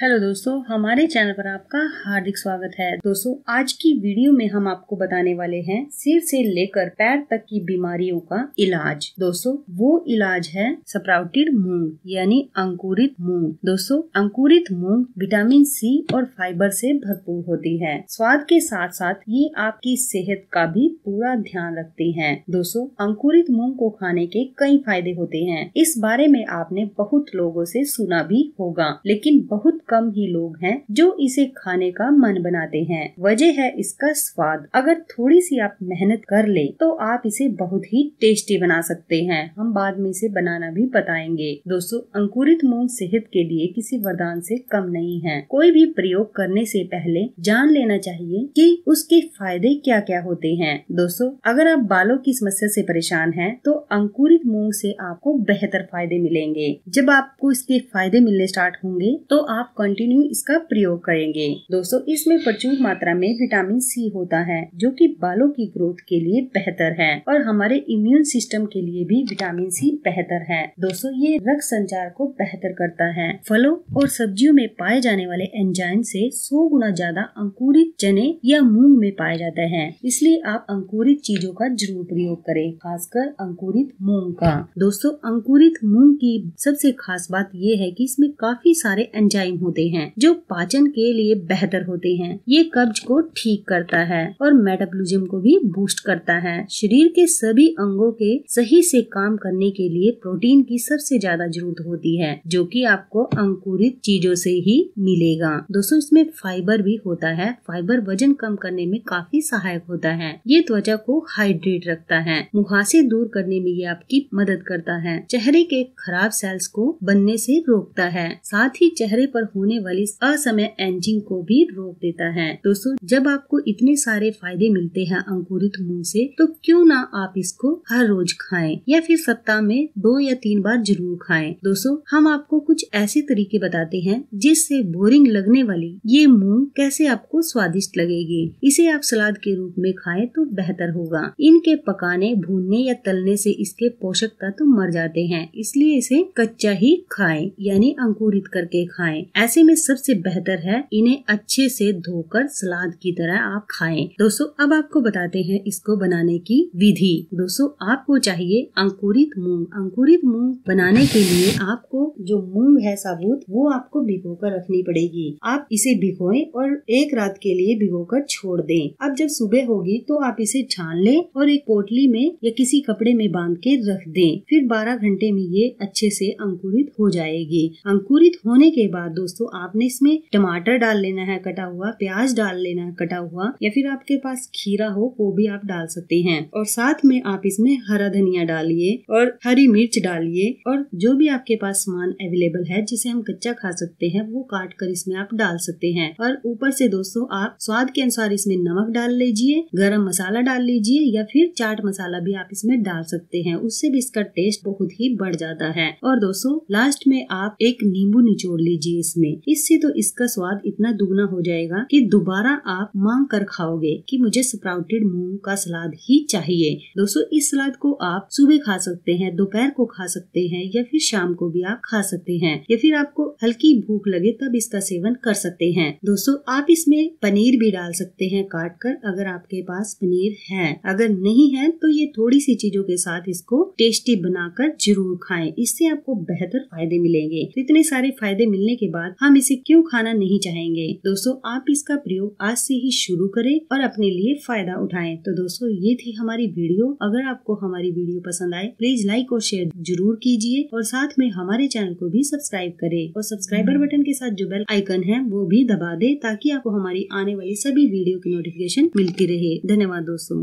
Hello दोस्तों हमारे channel पर आपका हार्दिक स्वागत है दोस्तों आज की वीडियो में हम आपको बताने वाले हैं सिर से लेकर पैर तक की बीमारियों का इलाज दोस्तों वो इलाज है सप्राउटेड मूंग यानी अंकुरित मूंग दोस्तों अंकुरित मूंग विटामिन सी और फाइबर से भरपूर होती है स्वाद के साथ साथ ये आपकी सेहत का भी पूरा ध्यान रखती है दोस्तों अंकुरित मूंग को खाने के कई फायदे होते हैं इस बारे में आपने बहुत लोगों ऐसी सुना भी होगा लेकिन बहुत कम ही लोग हैं जो इसे खाने का मन बनाते हैं वजह है इसका स्वाद अगर थोड़ी सी आप मेहनत कर ले तो आप इसे बहुत ही टेस्टी बना सकते हैं हम बाद में इसे बनाना भी बताएंगे दोस्तों अंकुरित मूंग सेहत के लिए किसी वरदान से कम नहीं है कोई भी प्रयोग करने से पहले जान लेना चाहिए कि उसके फायदे क्या क्या होते हैं दोस्तों अगर आप बालों की समस्या से परेशान हैं तो अंकुरित मूंग से आपको बेहतर फायदे मिलेंगे जब आपको इसके फायदे मिलने स्टार्ट होंगे तो आप कंटिन्यू इसका प्रयोग करेंगे दोस्तों इसमें प्रचुर मात्रा में विटामिन सी होता है जो कि बालों की ग्रोथ के लिए बेहतर है और हमारे इम्यून सिस्टम के लिए भी विटामिन सी बेहतर है दोस्तों ये रक्त संचार को बेहतर करता है फलों और सब्जियों में पाए जाने वाले एंजाइम से 100 गुना ज्यादा अंकुरित चने या मूंग में पाए जाते हैं इसलिए आप अंकुरित चीजों का जरूर प्रयोग करें खासकर अंकुरित मूंग का दोस्तों अंकुरित मूंग की सबसे खास बात यह है कि इसमें काफी सारे एंजाइम होते हैं जो पाचन के लिए बेहतर होते हैं ये कब्ज को ठीक करता है और मेटाबॉलिज्म को भी बूस्ट करता है शरीर के सभी अंगों के सही से काम करने के लिए प्रोटीन की सबसे ज्यादा जरूरत होती है जो कि आपको अंकुरित चीजों से ही मिलेगा दोस्तों इसमें फाइबर भी होता है फाइबर वजन कम करने में काफी सहायक होता है ये त्वचा को हाइड्रेट रखता है मुहासे दूर करने में ये आपकी मदद करता है चेहरे के खराब सेल्स को बनने से रोकता है साथ ही चेहरे पर होने वाली असमय एंजिंग को भी रोक देता है दोस्तों जब आपको इतने सारे फायदे मिलते हैं अंकुरित मुँह से तो क्यों ना आप इसको हर रोज खाएं या फिर सप्ताह में दो या तीन बार जरूर खाएं दोस्तों हम आपको कुछ ऐसे तरीके बताते हैं जिससे बोरिंग लगने वाली ये मूंग कैसे आपको स्वादिष्ट लगेगी इसे आप सलाद के रूप में खाएं तो बेहतर होगा इनके पकाने भूनने या तलने से इसके पोषक तत्व तो मर जाते हैं इसलिए इसे कच्चा ही खाएं यानी अंकुरित करके खाएं ऐसे में सबसे बेहतर है इन्हें अच्छे से धोकर सलाद की तरह आप खाएं। दोस्तों अब आपको बताते हैं इसको बनाने की विधि दोस्तों आपको चाहिए अंकुरित मूंग अंकुरित मूंग बनाने के लिए आपको जो मूंग है साबुत वो आपको भिगो कर रखनी पड़ेगी आप इसे भिगोए और एक रात के लिए भिगो कर छोड़ दे अब जब सुबह होगी तो आप इसे छान ले और एक पोटली में या किसी कपड़े में बांध के रख दे फिर बारह घंटे में ये अच्छे से अंकुरित हो जाएगी अंकुरित होने के बाद दोस्तों दोस्तों आपने इसमें टमाटर डाल लेना है कटा हुआ प्याज डाल लेना है कटा हुआ या फिर आपके पास खीरा हो वो भी आप डाल सकते हैं और साथ में आप इसमें हरा धनिया डालिए और हरी मिर्च डालिए और जो भी आपके पास सामान अवेलेबल है जिसे हम कच्चा खा सकते हैं वो काट कर इसमें आप डाल सकते हैं और ऊपर से दोस्तों आप स्वाद के अनुसार इसमें नमक डाल लीजिए गरम मसाला डाल लीजिए या फिर चाट मसाला भी आप इसमें डाल सकते हैं उससे भी इसका टेस्ट बहुत ही बढ़ जाता है और दोस्तों लास्ट में आप एक नींबू निचोड़ लीजिए इसमें में इससे तो इसका स्वाद इतना दुगना हो जाएगा कि दोबारा आप मांग कर खाओगे कि मुझे स्प्राउटेड मूंग का सलाद ही चाहिए दोस्तों इस सलाद को आप सुबह खा सकते हैं दोपहर को खा सकते हैं या फिर शाम को भी आप खा सकते हैं या फिर आपको हल्की भूख लगे तब इसका सेवन कर सकते हैं दोस्तों आप इसमें पनीर भी डाल सकते हैं काट कर अगर आपके पास पनीर है अगर नहीं है तो ये थोड़ी सी चीजों के साथ इसको टेस्टी बनाकर जरूर खाएं इससे आपको बेहतर फायदे मिलेंगे तो इतने सारे फायदे मिलने के बाद बाद हम इसे क्यों खाना नहीं चाहेंगे दोस्तों आप इसका प्रयोग आज से ही शुरू करें और अपने लिए फायदा उठाएं तो दोस्तों ये थी हमारी वीडियो अगर आपको हमारी वीडियो पसंद आए प्लीज लाइक और शेयर जरूर कीजिए और साथ में हमारे चैनल को भी सब्सक्राइब करे और सब्सक्राइबर बटन के साथ जो बेल आइकन है वो भी दबा दे ताकि आपको हमारी आने वाली सभी वीडियो की नोटिफिकेशन मिलती रहे धन्यवाद दोस्तों